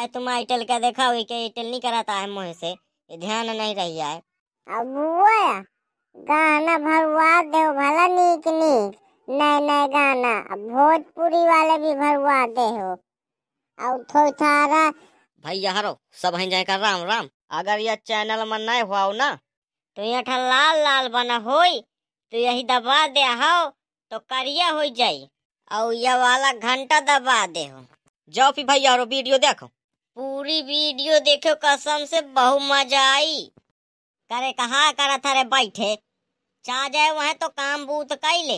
आए तुम आईटेल का देखा हुई के आईटेल नहीं कराता है मुंह से ये ध्यान नहीं रही है अब वो गाना भरवा दे भला नीक नीक नए नए गाना अब भोजपुरी वाले भी भरवा दे हो और थोड़ा थारा भैया हरो सब हैं जाए कर राम राम अगर ये चैनल में नए हुआ ना तो ये ठा लाल लाल बना होई तो यही दबा दे हो तो करिया हो जाई और यह वाला घंटा दबा दे हो जाओ फिर भैया वीडियो देखो पूरी वीडियो देखो कसम से बहु मजा आई करे कहा करा था रे बैठे चाह जाए वहाँ तो काम बूत कर ले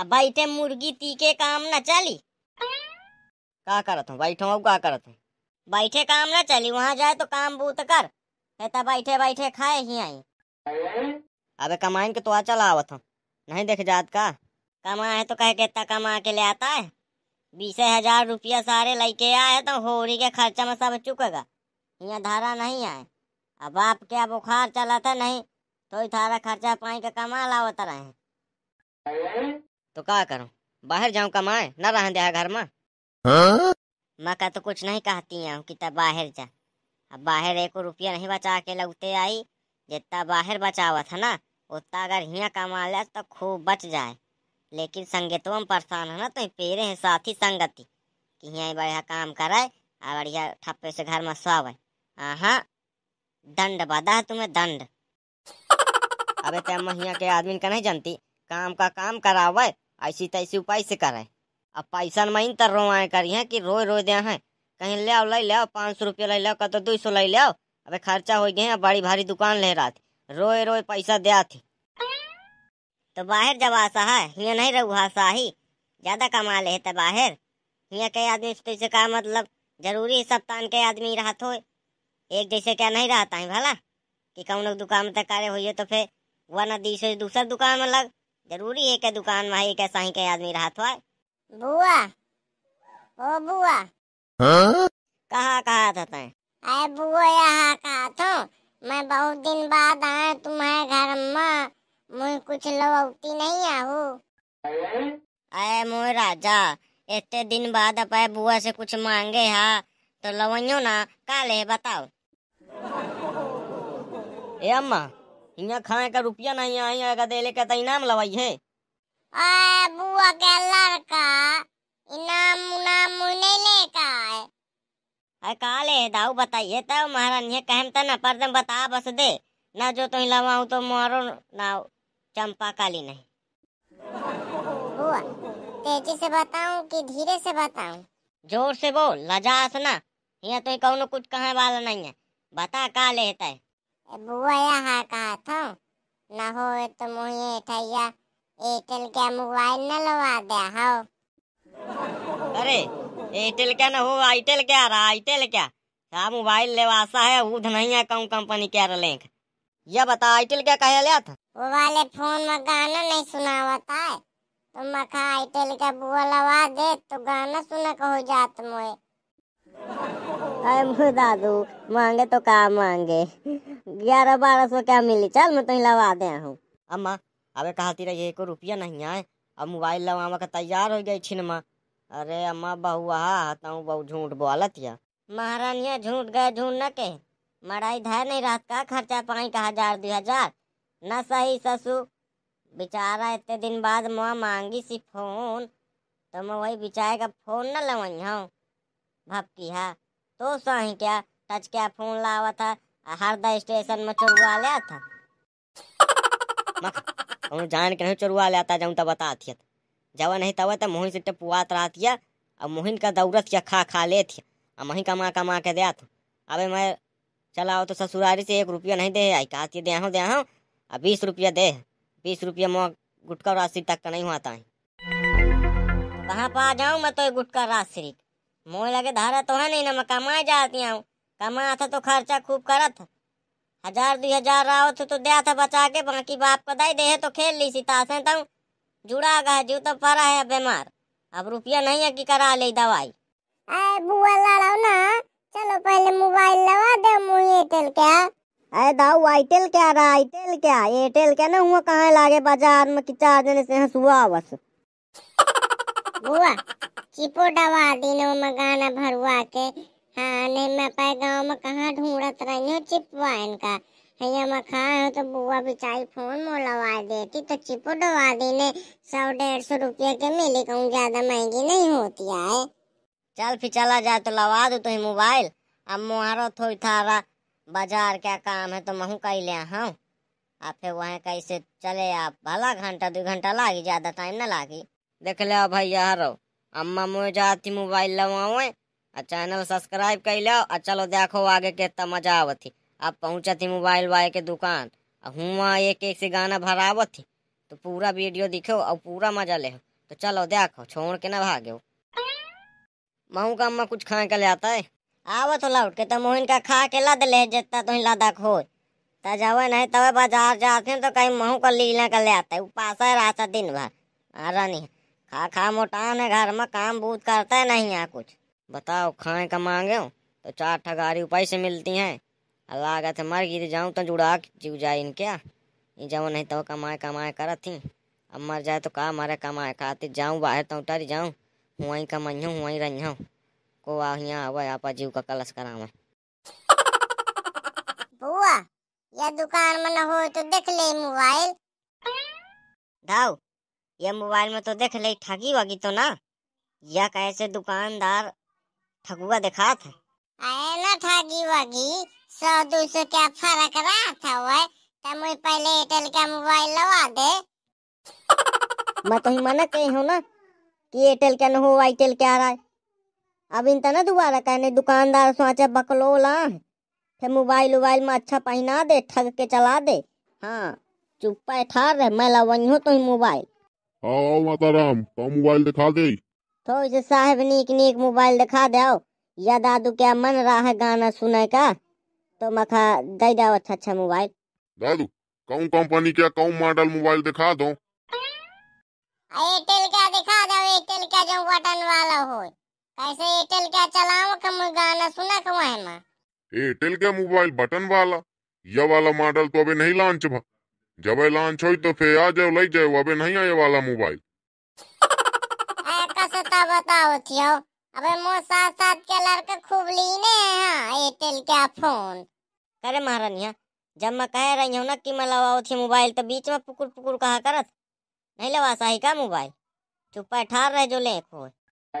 अब बैठे मुर्गी तीखे काम न चली का कर बैठो अब का कर बैठे काम न चली वहाँ जाए तो काम बूत कर तो बैठे बैठे खाए ही आई अबे कमाइन के तो चला आवत हूँ नहीं देख जात का कमा है तो कह के इतना कमा के ले आता है बीस हजार रुपया सारे लेके आए तो होरी के खर्चा में सब चुकेगा यहाँ धारा नहीं आए अब बाप क्या बुखार चला था नहीं तो थारा खर्चा पानी का कमा लावत रहे तो क्या करो बाहर जाऊँ कमाए न रह दिया घर में मैं का तो कुछ नहीं कहती हूँ कि तब बाहर जा अब बाहर एक रुपया नहीं बचा के लगते आई जितना बाहर बचावा था ना उतना अगर हिया कमा ले तो खूब बच जाए लेकिन संगतों में परेशान तो है ना तो पेरे हैं साथी संगति कि यहाँ बढ़िया काम करे और बढ़िया ठप्पे से घर में सोवे हाँ दंड बदा है तुम्हें दंड अबे ते महिया के आदमी का नहीं जानती काम का काम करावे ऐसी तैसी उपाय से करे अब पैसा महीन तर रोआए करी है कि रोए रोए दे हैं कहीं ले आओ ले लो पाँच सौ रुपया ले लो कतो दो सौ ले लो अबे खर्चा हो गए हैं बड़ी भारी दुकान ले रहा थी रोए रोए पैसा दिया थी तो बाहर जब आशा है हिया नहीं रहू आशा ही ज्यादा कमा ले तो बाहर हिया के आदमी से तुझसे का मतलब जरूरी सब तान के आदमी रहते हो एक जैसे क्या नहीं रहता है भला कि कौन दुकान तक कार्य हुई तो फिर वह नदी से दूसर दुकान में लग जरूरी है के दुकान में एक ऐसा ही के आदमी रहत हो बुआ ओ बुआ हाँ? कहा कहा था तैं अरे बुआ यहाँ कहा था मैं बहुत दिन बाद आया तुम्हारे घर में मुई कुछ लवाउती नहीं आहो अरे मोए राजा इतने दिन बाद अपने बुआ से कुछ मांगे हा तो लवइयो ना काले बताओ ए अम्मा यहाँ खाए का रुपया नहीं आई अगर देले का तो इनाम लवाई है आ बुआ के लड़का इनाम उनाम नहीं ले का है अरे काले दाऊ बताइए तो महारानी कहम त तो ना पर बता बस दे ना जो तो लवाऊ तो मारो ना चंपा काली नहीं बुआ तेजी से बताऊं कि धीरे से बताऊं जोर से बोल लजास ना यहाँ तो कौन कुछ कहे वाला नहीं है बता का लेता है बुआ यहाँ कहा था न हो तो मुहे ठैया एयरटेल का मोबाइल न लगा दे हो अरे एयरटेल क्या न हो आईटेल क्या रहा आईटेल क्या मोबाइल लेवासा है उध नहीं है कौन कंपनी क्या रहा ये बता आईटेल क्या कहे लिया था वो वाले फोन में गाना नहीं सुनावत है तो मखा आईटेल का बुआ लवा दे तो गाना सुना का हो जात मोए अरे दादू मांगे तो का मांगे ग्यारह बारह सौ क्या मिली चल मैं तुम लवा दे हूँ अम्मा अबे कहा रही एक रुपया नहीं आए अब मोबाइल लवावा का तैयार हो गई छिनमा अरे अम्मा बहुआ हताऊ बहु झूठ बोलत या महारानिया झूठ गए झूठ न के मराई धर नहीं रहत का खर्चा पानी का हजार दो हजार न सही ससु बेचारा इतने दिन बाद माँ मांगी सी फोन तो मैं वही बिचारे का फोन न लवाई हूँ भपकी है तो सही क्या टच क्या फोन लावा था हरदा स्टेशन में चोरुआ लिया था हम जान के नहीं चोरुआ लिया था जाऊँ तब बता थियत जब नहीं तब तो मोहिन से टपुआत रहती है और मोहिन का दौरत या खा खा ले थी और मोहिन कमा कमा के दिया था अबे मैं चलाओ तो ससुरारी से एक रुपया नहीं दे आई कहा दे हूँ दे हूँ अब बीस रुपया दे बीस रुपया मोह गुटका और आश्री तक का नहीं हुआ था कहाँ पर आ जाऊँ मैं तो गुटका राशरी मोह लगे धारा तो है नहीं ना मैं कमाए जाती हूँ कमा था तो खर्चा खूब करा था हजार दो हजार राहो तो दिया था बचा के बाकी बाप को दे दे तो खेल ली सीता से तो जुड़ा गया जीव तो पड़ा है बीमार अब रुपया नहीं है कि करा ले दवाई बुआ लड़ा ना चलो पहले मोबाइल लगा दे मुई एयरटेल क्या अरे दाऊ आईटेल क्या रहा आईटेल क्या एयरटेल क्या ना हुआ कहाँ लागे बाजार में किचा देने से हंसुआ बस हुआ चिपो डबा दिनों में गाना भरवा के हाँ नहीं मैं पाए गांव में कहाँ ढूंढत रही हूँ चिपवा इनका हैया मैं खा हूँ तो बुआ बिचारी फोन में लवा देती तो चिपो डबा देने सौ डेढ़ सौ रुपये के मिली कहूँ ज़्यादा महंगी नहीं होती है चल फिर चला जाए तो लवा दो तुम मोबाइल अब मुहारो थोड़ी थारा बाजार क्या काम है तो महू कही ले हूँ आप फिर वहाँ कैसे चले आप भला घंटा दो घंटा लागी ज्यादा टाइम ना लागी देख लो भैया हरो अम्मा मुझे जाती मोबाइल लवाओ आ चैनल सब्सक्राइब कर लो आ चलो देखो आगे कितना मजा थी अब थी मोबाइल वाई के दुकान हुआ एक एक से गाना भरावत थी तो पूरा वीडियो दिखो और पूरा मजा ले तो चलो देखो छोड़ के ना भागे महू का अम्मा कुछ खाए के ले आता है आवत तो लौट के तो मोहन का खा के लद ले जितना तुम लादा खो तो जावे नहीं तब बाजार जाते हैं तो कहीं महू का लीला कर ले आता है उपास है रहता दिन भर आ रानी खा खा मोटान है घर में काम बूत करता है नहीं यहाँ कुछ बताओ खाए का मांगे हो तो चार ठगारी उपाय से मिलती हैं अल्लाह का मर गिर जाऊँ तो जुड़ा जीव जाए इनके ये जाओ नहीं तो कमाए कमाए करती अब मर जाए तो कहा मारे कमाए खाती जाऊँ बाहर तो उतर जाऊँ हुआई का मन्हू हुआई हूँ को आहिया आवे आपा जीव का कलश करावे बुआ ये दुकान में न हो तो देख ले मोबाइल दाऊ ये मोबाइल में तो देख ले ठगी वगी तो ना या कैसे दुकानदार ठगुआ दिखा था अरे ना ठगी वगी सौ दो सौ क्या फर्क रहा था वो तब मुझे पहले एयरटेल का मोबाइल लगा दे मैं तो मना कही हूँ ना कि एयरटेल क्या ना हो आईटेल क्या रहा है अब इन तना दोबारा कहने दुकानदार सोचा अच्छा ला फिर मोबाइल उबाइल में अच्छा पहना दे ठग के चला दे हाँ चुप ठार रहे मैं लवई हूँ तुम मोबाइल आओ माता राम तो मोबाइल दिखा दे तो इसे साहब नीक नीक मोबाइल दिखा दे या दादू क्या मन रहा है गाना सुने का तो मखा दे दो अच्छा अच्छा मोबाइल दादू कौन कंपनी क्या कौन मॉडल मोबाइल दिखा दो एयरटेल का जाऊं बटन वाला हो कैसे एयरटेल का चलाओ कम गाना सुना कवा है मां एयरटेल का मोबाइल बटन वाला ये वाला मॉडल तो अभी नहीं लॉन्च भा जब ये लॉन्च होई तो फिर आ जाओ ले जाओ अभी नहीं आया वाला मोबाइल कैसे ता बताओ थियो अबे मो साथ साथ के लड़के खूब लीने हैं हां एयरटेल का फोन करे महारानिया जब मैं कह रही हूँ ना कि मैं लवाओ थी मोबाइल तो बीच में पुकुर पुकुर कहा करत नहीं लवा सही का मोबाइल चुप्पा ठार रहे जो ले खोए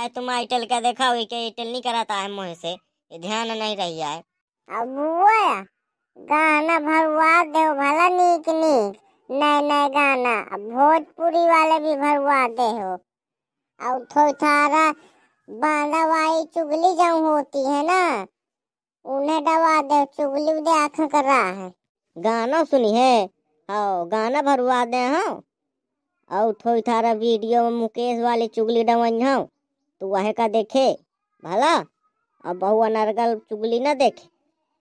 आए तुम आईटेल का देखा हुई के आईटेल नहीं कराता है मुंह से ये ध्यान नहीं रही है अब वो गाना भरवा दे भला नीक नीक नए नए गाना भोजपुरी वाले भी भरवा दे हो और थोड़ी थारा बांधा वाई चुगली जो होती है ना उन्हें डवा दे चुगली दे आंख करा है गाना सुनी है हाँ गाना भरवा दे हाँ और थोड़ी थारा वीडियो में मुकेश वाले चुगली डवन हूँ तो वह का देखे भला अब बहु अनर्गल चुगली ना देखे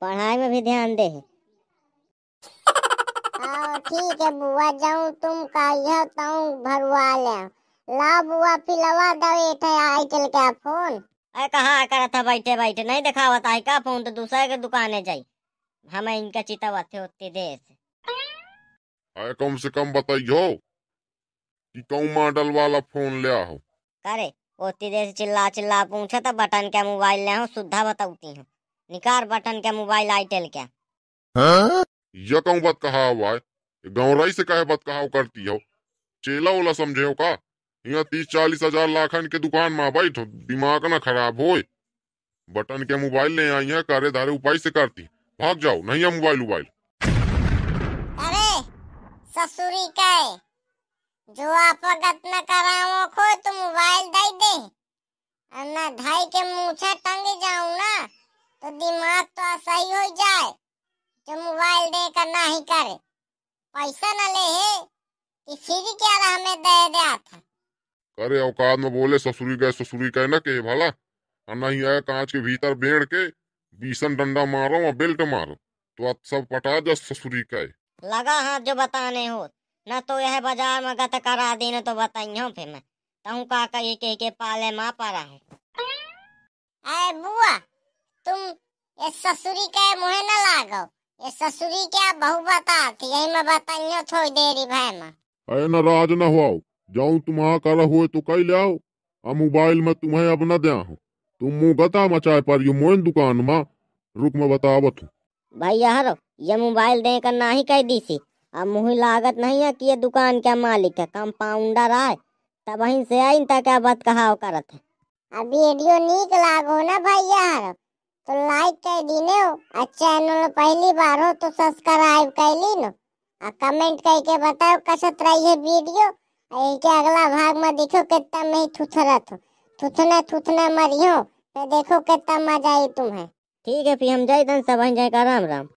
पढ़ाई में भी ध्यान दे हाँ, ठीक है बुआ जाऊँ तुम कहियो ताऊ भरवा ले ला बुआ पिलवा दवे थे आई चल के फोन अरे कहाँ करा था बैठे बैठे नहीं दिखावत आई का फोन तो दूसरे के दुकाने जाई हमें इनका चिता थे होते देश अरे कम से कम बताइयो कि कऊ मॉडल वाला फोन ले आओ अरे ओती देर चिल्ला चिल्ला पूछे तो बटन के मोबाइल ले हो सुधा बताऊती हूँ निकार बटन के मोबाइल आईटेल क्या हाँ? यह कहूँ बात कहा हुआ है गौराई से कहे बात कहा करती हो चेला ओला समझे हो का यहाँ तीस चालीस हजार लाखन के दुकान में बैठो दिमाग ना खराब हो बटन के मोबाइल ले आई है कारे धारे उपाय से करती भाग जाओ नहीं है मोबाइल उबाइल ससुरी का जो अपगत न करावो खो तो मोबाइल दई दे ना ढाई के मुछा टंग जाऊं ना तो दिमाग तो सही हो जाए जो मोबाइल दे कर ना ही करे पैसा ना ले है कि फिर क्या रहा हमें दे दिया था अरे औकात में बोले ससुरी गए ससुरी कहे ना के भला और नहीं आया कांच के भीतर बेड़ के बीसन डंडा मारो और बेल्ट मारो तो आप सब पटा जा ससुरी कहे लगा हाथ जो बताने हो न तो यह बाजार में गत करा देन तो बताइयो फिर मैं तहु का कही के के पाले माँ रहा हूँ अरे बुआ तुम ये ससुरी के मुहे न लागो ये ससुरी क्या बता थी यही मैं बताइयो थोड़ी देरी भाई मैं अरे नाराज न हुआ तुम आ कर हुए तो कही ले आओ अब मोबाइल में तुम्हें अब न दिया हूँ तुम मुँह गता मचाए पर यू मोहन दुकान माँ रुक मैं बतावत हूँ भैया हरो ये मोबाइल दे कर ना ही कह दी थी अब मुँह लागत नहीं है कि ये दुकान के मालिक है कंपाउंडर आए तब वहीं से आई तक बत कहा करत है अब वीडियो नीक लागो ना भैया तो लाइक कर दी हो और चैनल पहली बार हो तो सब्सक्राइब कर ली नो और कमेंट करके बताओ कसत रही है वीडियो के अगला भाग में देखो कितना में थुथरत हो थुथने थुथने मरियो तो देखो कितना मजा आई तुम्हें ठीक है फिर हम जाए सब जाए का राम राम